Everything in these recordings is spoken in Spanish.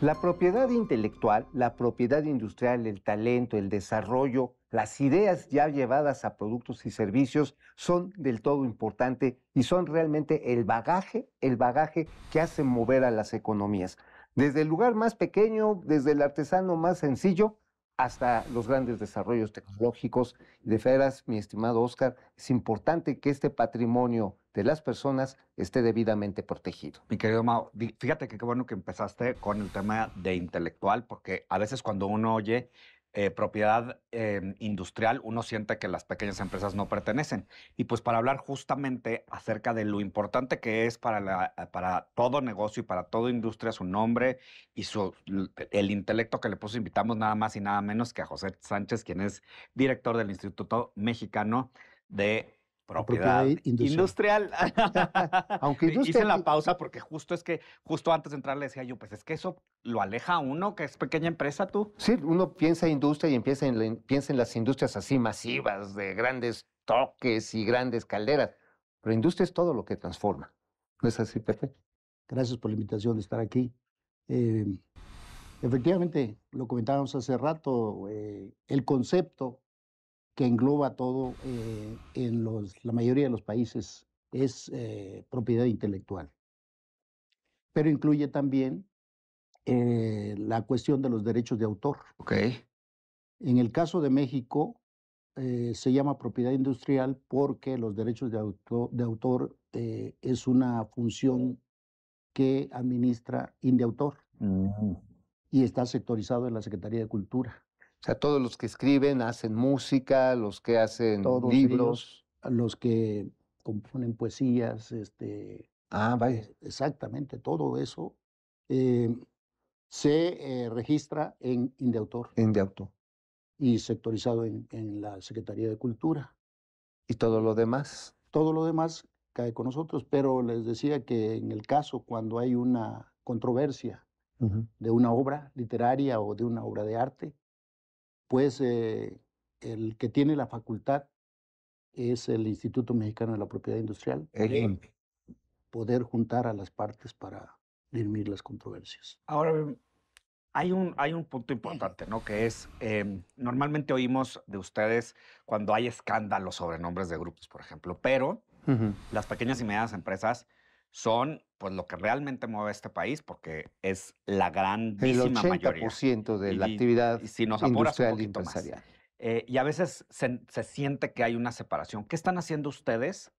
La propiedad intelectual, la propiedad industrial, el talento, el desarrollo las ideas ya llevadas a productos y servicios son del todo importante y son realmente el bagaje, el bagaje que hace mover a las economías. Desde el lugar más pequeño, desde el artesano más sencillo, hasta los grandes desarrollos tecnológicos. De Feras, mi estimado Oscar, es importante que este patrimonio de las personas esté debidamente protegido. Mi querido Mao, fíjate que qué bueno que empezaste con el tema de intelectual, porque a veces cuando uno oye eh, propiedad em, industrial, uno siente que las pequeñas empresas no pertenecen. Y pues para hablar justamente acerca de lo importante que es para, la, eh, para todo negocio y para toda industria su nombre y su, el intelecto que le puso, invitamos nada más y nada menos que a José Sánchez, quien es director del Instituto Mexicano de Propiedad, industrial. industrial. Aunque industrial... Hice la pausa porque justo es que, justo antes de entrar le decía yo, pues es que eso lo aleja a uno, que es pequeña empresa tú. Sí, uno piensa en industria y empieza en piensa en las industrias así masivas, de grandes toques y grandes calderas. Pero industria es todo lo que transforma. ¿No es así, perfecto. Gracias por la invitación de estar aquí. Em, efectivamente, lo comentábamos hace rato, eh, el concepto que engloba todo eh, en la mayoría de los países, es eh, propiedad intelectual. Pero incluye también eh, la cuestión de los derechos de autor. En el caso de México, se llama propiedad industrial porque los derechos de, autor es una función que administra Indeautor. Mm. Y está sectorizado en la Secretaría de Cultura. O sea, todos los que escriben, hacen música, los que hacen libros. los que componen poesías, este. Ah, Exactamente, todo eso eh, se eh, registra en Indeautor. Indeautor. Y sectorizado en, la Secretaría de Cultura. ¿Y todo lo demás? Todo lo demás cae con nosotros, pero les decía que en el caso cuando hay una controversia de una obra literaria o de una obra de arte, pues eh, el que tiene la facultad es el Instituto Mexicano de la Propiedad Industrial. el Poder juntar a las partes para dirimir las controversias. Ahora, hay un, hay un punto importante, ¿no? Que es, em, normalmente oímos de ustedes cuando hay escándalos sobre nombres de grupos, por ejemplo, pero las pequeñas y medianas empresas son pues lo que realmente mueve este país porque es la grandísima el 80% de la actividad industrial empresarial. Eh, y a veces se, siente que hay una separación. ¿Qué están haciendo ustedes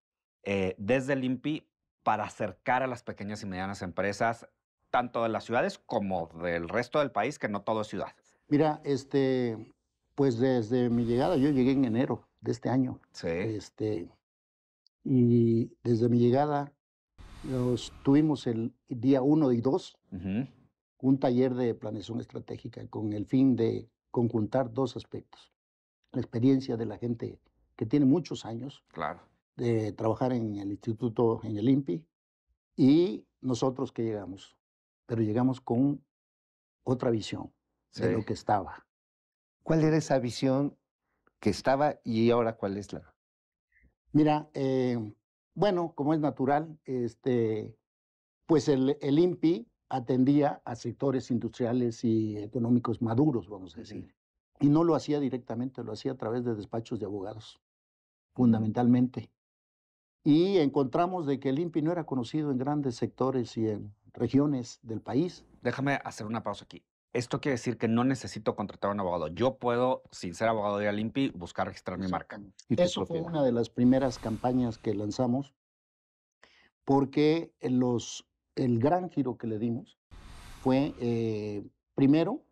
eh, desde el INPI para acercar a las pequeñas y medianas empresas, tanto de las ciudades como del resto del país, que no todo es ciudad? Mira, este, pues desde mi llegada, yo llegué en enero de este año. Sí. Este, y desde mi llegada tuvimos el día 1 y 2 un taller de planeación estratégica con el fin de conjuntar dos aspectos. La experiencia de la gente que tiene muchos años de trabajar en el instituto, en el INPI, y nosotros que llegamos, pero llegamos con otra visión de lo que estaba. ¿Cuál era esa visión que estaba y ahora cuál es la? Mira, eh, bueno, como es natural, este, pues el, INPI atendía a sectores industriales y económicos maduros, vamos a decir. Y no lo hacía directamente, lo hacía a través de despachos de abogados, mm. fundamentalmente. Y encontramos de que el INPI no era conocido en grandes sectores y en regiones del país. Déjame hacer una pausa aquí esto quiere decir que no necesito contratar a un abogado. Yo puedo, sin ser abogado de Alimpi, buscar registrar mi marca. y Eso fue una de las primeras campañas que lanzamos porque los, el gran giro que le dimos fue, eh, primero,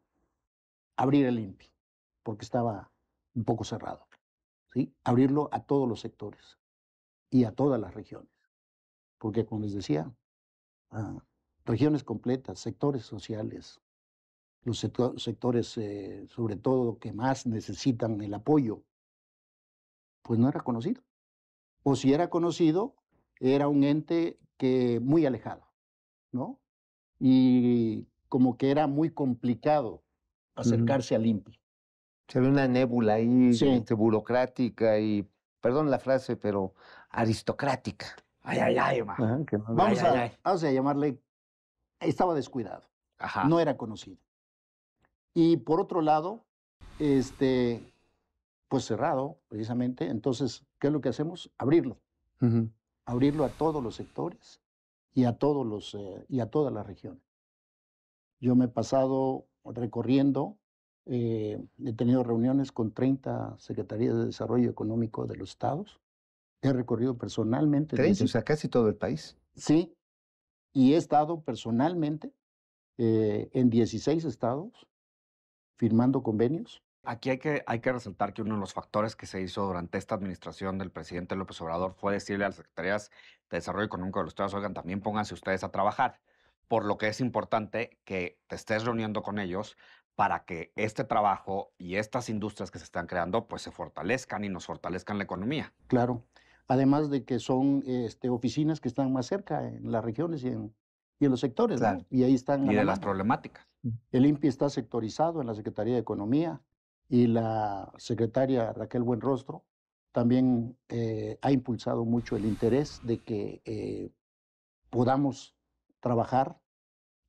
abrir el porque estaba un poco cerrado. ¿sí? Abrirlo a todos los sectores y a todas las regiones. Porque, como les decía, ah, regiones completas, sectores sociales, los sectores, eh, sobre todo, que más necesitan el apoyo, pues no era conocido. O si era conocido, era un ente que muy alejado, ¿no? Y como que era muy complicado acercarse al INPI. Se ve una nébula ahí burocrática y, perdón la frase, pero aristocrática. Ay, ay, ay, vamos, a, llamarle, estaba descuidado. No era conocido. Y por otro lado, este, pues cerrado, precisamente. Entonces, ¿qué es lo que hacemos? Abrirlo. Abrirlo a todos los sectores y a, todos los, eh, y a todas las regiones. Yo me he pasado recorriendo, eh, he tenido reuniones con 30 secretarías de desarrollo económico de los estados. He recorrido personalmente. 30, o sea, casi todo el país. Sí, y he estado personalmente eh, en 16 estados firmando convenios? Aquí hay que, hay que resaltar que uno de los factores que se hizo durante esta administración del presidente López Obrador fue decirle a las Secretarías de Desarrollo Económico de los Estados, oigan, también pónganse ustedes a trabajar, por lo que es importante que te estés reuniendo con ellos para que este trabajo y estas industrias que se están creando pues se fortalezcan y nos fortalezcan la economía. Claro, además de que son este, oficinas que están más cerca en las regiones y en, y en los sectores, y ahí están... Y de las problemáticas. El INPI está sectorizado en la Secretaría de Economía y la secretaria Raquel Buenrostro también eh, ha impulsado mucho el interés de que eh, podamos trabajar.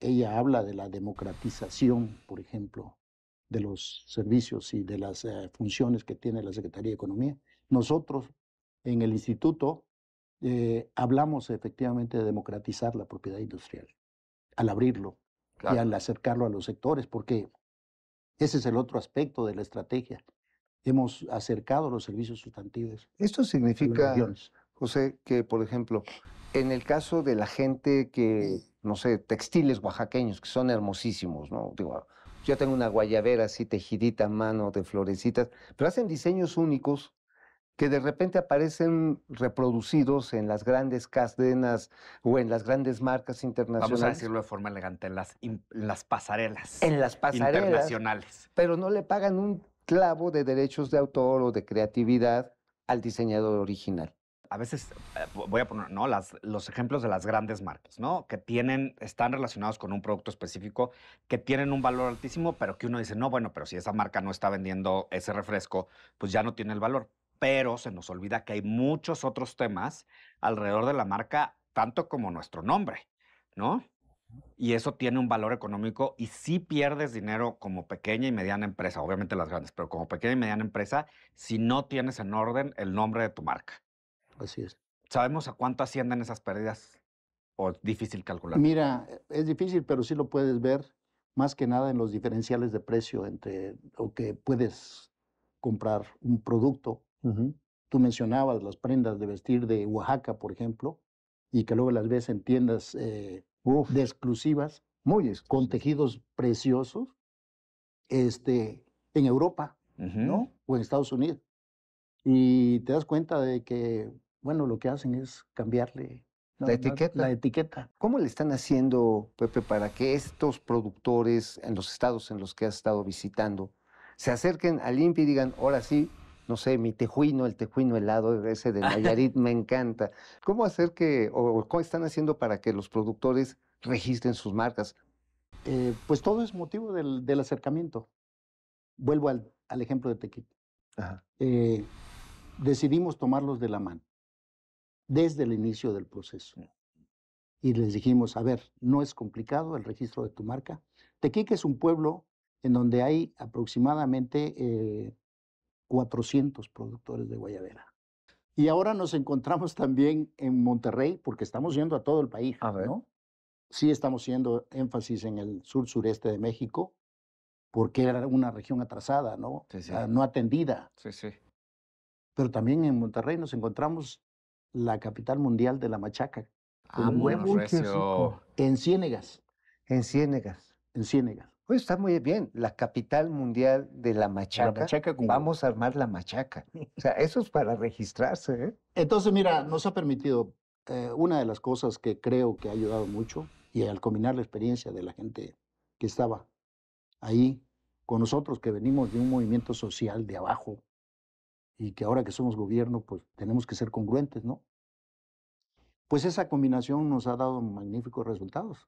Ella habla de la democratización, por ejemplo, de los servicios y de las eh, funciones que tiene la Secretaría de Economía. Nosotros en el instituto hablamos efectivamente de democratizar la propiedad industrial al abrirlo y al acercarlo a los sectores, porque ese es el otro aspecto de la estrategia. Hemos acercado los servicios sustantivos. Esto significa, José, que, por ejemplo, en el caso de la gente que, no sé, textiles oaxaqueños, que son hermosísimos, ¿no? Digo, yo tengo una guayabera así tejidita a mano de florecitas, pero hacen diseños únicos que de repente aparecen reproducidos en las grandes cadenas o en las grandes marcas internacionales. Vamos a decirlo de forma elegante, en las, pasarelas. En las pasarelas. Internacionales. Pero no le pagan un clavo de derechos de autor o de creatividad al diseñador original. A veces, eh, voy a poner, los ejemplos de las grandes marcas, ¿no? Que tienen, están relacionados con un producto específico, que tienen un valor altísimo, pero que uno dice, no, bueno, pero si esa marca no está vendiendo ese refresco, pues ya no tiene el valor pero se nos olvida que hay muchos otros temas alrededor de la marca, tanto como nuestro nombre, ¿no? Y eso tiene un valor económico y si pierdes dinero como pequeña y mediana empresa, obviamente las grandes, pero como pequeña y mediana empresa, si no tienes en orden el nombre de tu marca. Así es. ¿Sabemos a cuánto ascienden esas pérdidas? ¿O es difícil calcular? Mira, e, es difícil, pero sí lo puedes ver más que nada en los diferenciales de precio entre lo que puedes comprar un producto Tú mencionabas las prendas de vestir de Oaxaca, por ejemplo, y que luego las ves en tiendas eh, de exclusivas, muy con tejidos preciosos, este, en Europa, ¿no? O en Estados Unidos. Y te das cuenta de que, bueno, lo que hacen es cambiarle la, etiqueta. La etiqueta. ¿Cómo le están haciendo, Pepe, para que estos productores en los estados en los que has estado visitando se acerquen al INPI y digan, ahora sí, no sé, mi tejuino, el tejuino helado e, ese de Nayarit, me encanta. ¿Cómo hacer que, o cómo están haciendo para que los productores registren sus marcas? Eh, pues todo es motivo del, acercamiento. Vuelvo al, ejemplo de Tequique. Eh, decidimos tomarlos de la mano desde el inicio del proceso. Mm. Y les dijimos, a ver, no es complicado el registro de tu marca. Tequique es un pueblo en donde hay aproximadamente eh, 400 productores de guayabera. Y ahora nos encontramos también en Monterrey, porque estamos yendo a todo el país, ¿no? Sí estamos haciendo énfasis en el sur-sureste de México, porque era una región atrasada, ¿no? Ah, no atendida. Sí, sí. Pero también en Monterrey nos encontramos la capital mundial de la machaca. Ah, muy en Ciénegas. En Ciénegas. En Ciénegas está muy bien, la capital mundial de la machaca. Vamos a armar la machaca. O sea, eso es para registrarse. ¿eh? Entonces, mira, nos ha permitido eh, una de las cosas que creo que ha ayudado mucho, y al combinar la experiencia de la gente que estaba ahí con nosotros, que venimos de un movimiento social de abajo, y que ahora que somos gobierno, pues tenemos que ser congruentes, ¿no? Pues esa combinación nos ha dado magníficos resultados,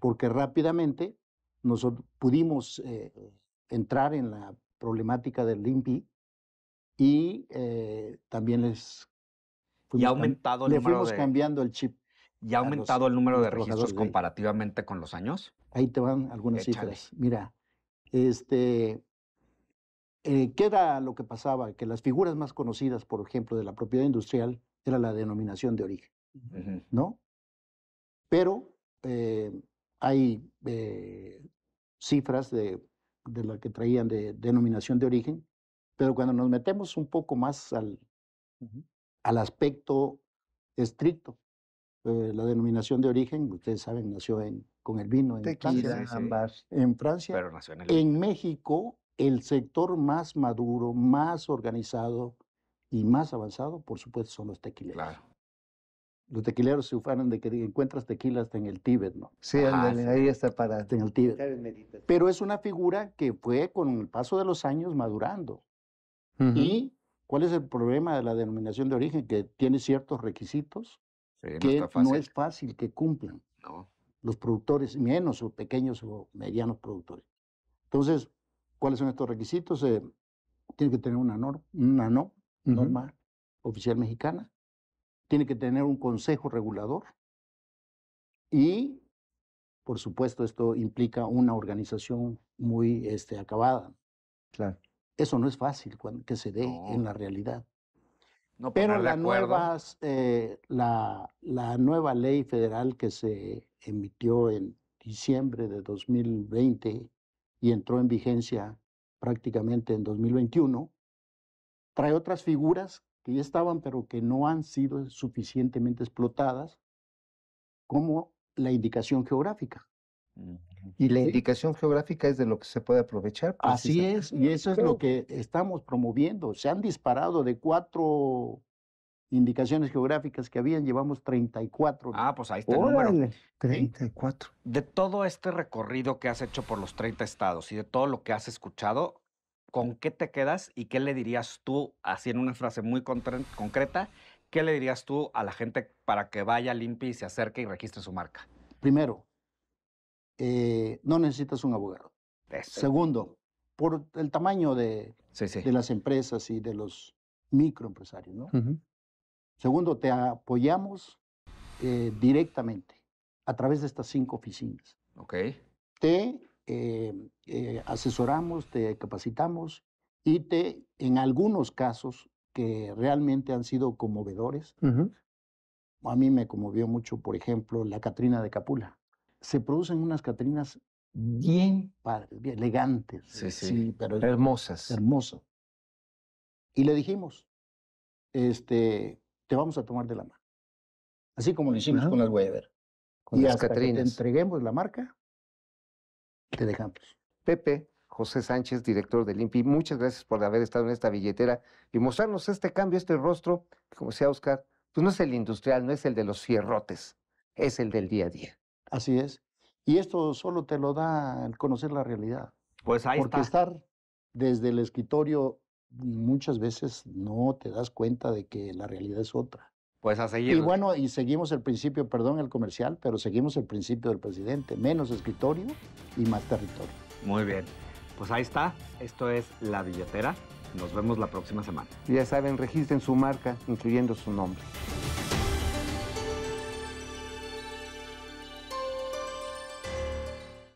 porque rápidamente nosotros pudimos eh, entrar en la problemática del INPI y eh, también les y ha aumentado el le fuimos cambiando el chip. ¿Y ha aumentado el número de registros comparativamente con los años? Ahí te van algunas cifras. Mira, este, eh, ¿qué era lo que pasaba? Que las figuras más conocidas, por ejemplo, de la propiedad industrial era la denominación de origen, ¿no? Pero eh, hay cifras de, la que traían de denominación de origen, pero cuando nos metemos un poco más al, al aspecto estricto, la denominación de origen, ustedes saben, nació en, con el vino en Francia, en, Francia en, México, el sector más maduro, más organizado y más avanzado, por supuesto, son los tequileros los tequileros se ufanan de que encuentras tequilas en el Tíbet, ¿no? Sí, ahí está parado. En el Tíbet. Pero es una figura que fue con el paso de los años madurando. ¿Y cuál es el problema de la denominación de origen? Que tiene ciertos requisitos que no, es fácil que cumplan. Los productores, menos o pequeños o medianos productores. Entonces, ¿cuáles son estos requisitos? Eh, tiene que tener una, una norma oficial mexicana tiene que tener un consejo regulador y, por supuesto, esto implica una organización muy este, acabada. Claro. Eso no es fácil cuando, que se dé en la realidad. No Pero la, nuevas, eh, la, nueva ley federal que se emitió en diciembre de 2020 y entró en vigencia prácticamente en 2021, trae otras figuras que estaban, pero que no han sido suficientemente explotadas, como la indicación geográfica. Y la indicación geográfica es de lo que se puede aprovechar. Así es, y eso es lo que estamos promoviendo. Se han disparado de cuatro indicaciones geográficas que habían, llevamos 34. Ah, pues ahí está el número. 34. De todo este recorrido que has hecho por los 30 estados y de todo lo que has escuchado, ¿con qué te quedas y qué le dirías tú, así en una frase muy concreta, qué le dirías tú a la gente para que vaya, limpie y se acerque y registre su marca? Primero, eh, no necesitas un abogado. Segundo, por el tamaño de, las empresas y de los microempresarios, ¿no? Segundo, te apoyamos eh, directamente a través de estas cinco oficinas. Ok. Te eh, eh, asesoramos, te capacitamos y te, en algunos casos que realmente han sido conmovedores, a mí me conmovió mucho, por ejemplo, la Catrina de Capula. Se producen unas Catrinas bien elegantes, hermosas. Hermoso. Y le dijimos, este, te vamos a tomar de la mano. Así como lo hicimos con las Weber. y las hasta entreguemos la marca, te dejamos. Pepe, José Sánchez, director del INPI, muchas gracias por haber estado en esta billetera y mostrarnos este cambio, este rostro, como decía Oscar, pues no es el industrial, no es el de los fierrotes, es el del día a día. Así es. Y esto solo te lo da el conocer la realidad. Pues ahí Porque estar desde el escritorio muchas veces no te das cuenta de que la realidad es otra. Pues a seguir. Y bueno, y seguimos el principio, perdón el comercial, pero seguimos el principio del presidente, menos escritorio y más territorio. Muy bien. Pues ahí está, esto es La Billetera. Nos vemos la próxima semana. Ya saben, registren su marca, incluyendo su nombre.